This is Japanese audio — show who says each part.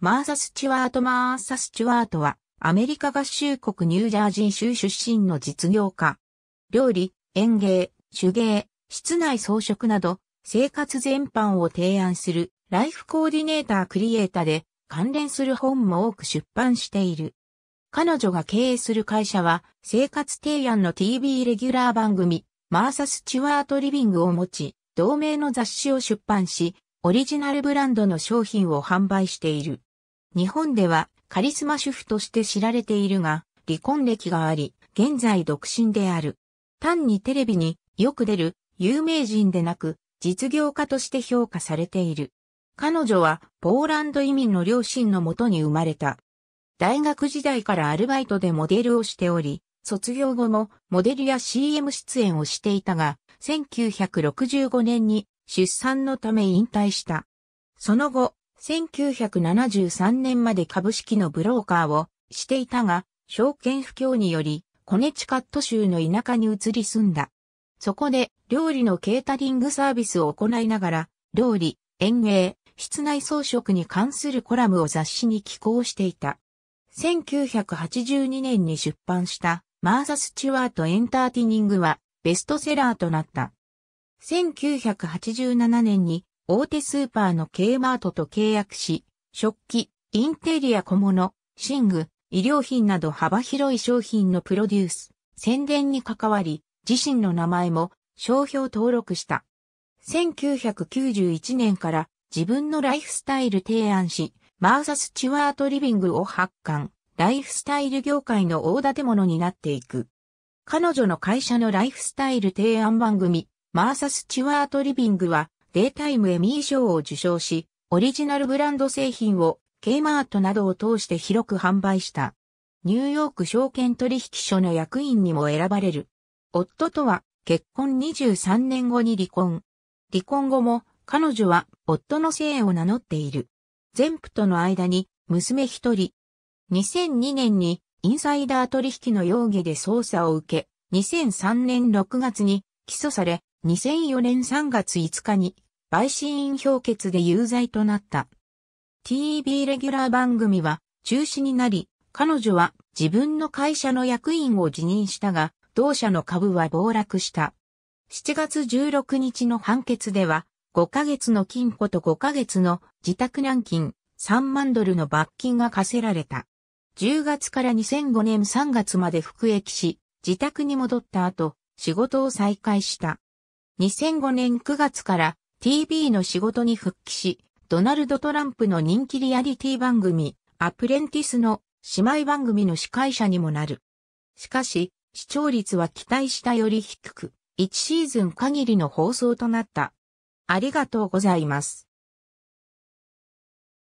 Speaker 1: マーサ・スチュワート・マーサ・スチュワートは、アメリカ合衆国ニュージャージー州出身の実業家。料理、園芸、手芸、室内装飾など、生活全般を提案する、ライフコーディネーター・クリエイターで、関連する本も多く出版している。彼女が経営する会社は、生活提案の TV レギュラー番組、マーサ・スチュワート・リビングを持ち、同名の雑誌を出版し、オリジナルブランドの商品を販売している。日本ではカリスマ主婦として知られているが、離婚歴があり、現在独身である。単にテレビによく出る有名人でなく、実業家として評価されている。彼女はポーランド移民の両親のもとに生まれた。大学時代からアルバイトでモデルをしており、卒業後もモデルや CM 出演をしていたが、1965年に出産のため引退した。その後、1973年まで株式のブローカーをしていたが、証券不況により、コネチカット州の田舎に移り住んだ。そこで、料理のケータリングサービスを行いながら、料理、園芸、室内装飾に関するコラムを雑誌に寄稿していた。1982年に出版したマーサスチュワート・エンターティニングはベストセラーとなった。1987年に大手スーパーの K マートと契約し、食器、インテリア小物、寝具、医療品など幅広い商品のプロデュース、宣伝に関わり、自身の名前も商標登録した。1991年から自分のライフスタイル提案し、マーサスチュワートリビングを発刊、ライフスタイル業界の大建物になっていく。彼女の会社のライフスタイル提案番組、マーサスチュワートリビングは、デイタイムエミー賞を受賞し、オリジナルブランド製品を K マートなどを通して広く販売した。ニューヨーク証券取引所の役員にも選ばれる。夫とは結婚23年後に離婚。離婚後も彼女は夫の姓を名乗っている。前夫との間に娘一人。2002年にインサイダー取引の容疑で捜査を受け、2003年6月に起訴され、2004年3月5日に、陪審員評決で有罪となった。TV レギュラー番組は中止になり、彼女は自分の会社の役員を辞任したが、同社の株は暴落した。7月16日の判決では、5ヶ月の金庫と5ヶ月の自宅軟禁3万ドルの罰金が課せられた。10月から2005年3月まで服役し、自宅に戻った後、仕事を再開した。2005年9月から TV の仕事に復帰し、ドナルド・トランプの人気リアリティ番組、アプレンティスの姉妹番組の司会者にもなる。しかし、視聴率は期待したより低く、1シーズン限りの放送となった。ありがとうございます。